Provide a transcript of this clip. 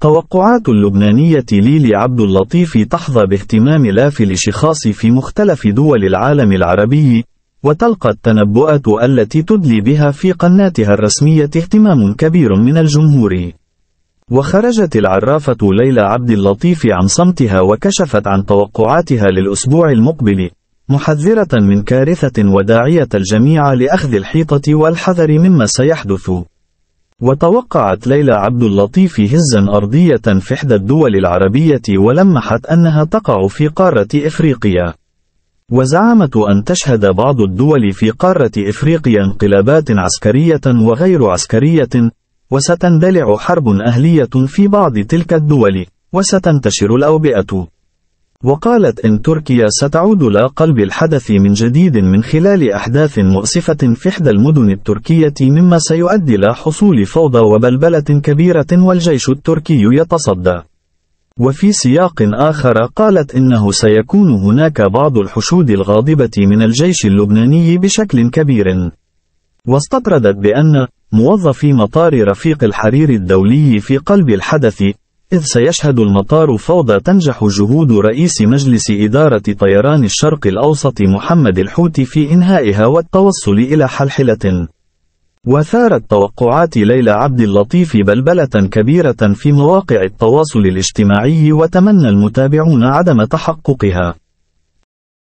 توقعات اللبنانية ليلي عبد اللطيف تحظى باهتمام الاف لشخاص في مختلف دول العالم العربي وتلقى التنبؤات التي تدلي بها في قناتها الرسمية اهتمام كبير من الجمهور وخرجت العرافة ليلى عبد اللطيف عن صمتها وكشفت عن توقعاتها للأسبوع المقبل محذرة من كارثة وداعية الجميع لأخذ الحيطة والحذر مما سيحدث وتوقعت ليلى عبد اللطيف هزا أرضية في إحدى الدول العربية ولمحت أنها تقع في قارة إفريقيا وزعمت أن تشهد بعض الدول في قارة إفريقيا انقلابات عسكرية وغير عسكرية وستندلع حرب أهلية في بعض تلك الدول وستنتشر الأوبئة وقالت إن تركيا ستعود إلى قلب الحدث من جديد من خلال أحداث مؤسفة في إحدى المدن التركية مما سيؤدي إلى حصول فوضى وبلبلة كبيرة والجيش التركي يتصدى. وفي سياق آخر قالت إنه سيكون هناك بعض الحشود الغاضبة من الجيش اللبناني بشكل كبير. واستطردت بأن موظفي مطار رفيق الحرير الدولي في قلب الحدث إذ سيشهد المطار فوضى تنجح جهود رئيس مجلس إدارة طيران الشرق الأوسط محمد الحوت في إنهائها والتوصل إلى حلحلة. وثارت توقعات ليلى عبد اللطيف بلبلة كبيرة في مواقع التواصل الاجتماعي وتمنى المتابعون عدم تحققها.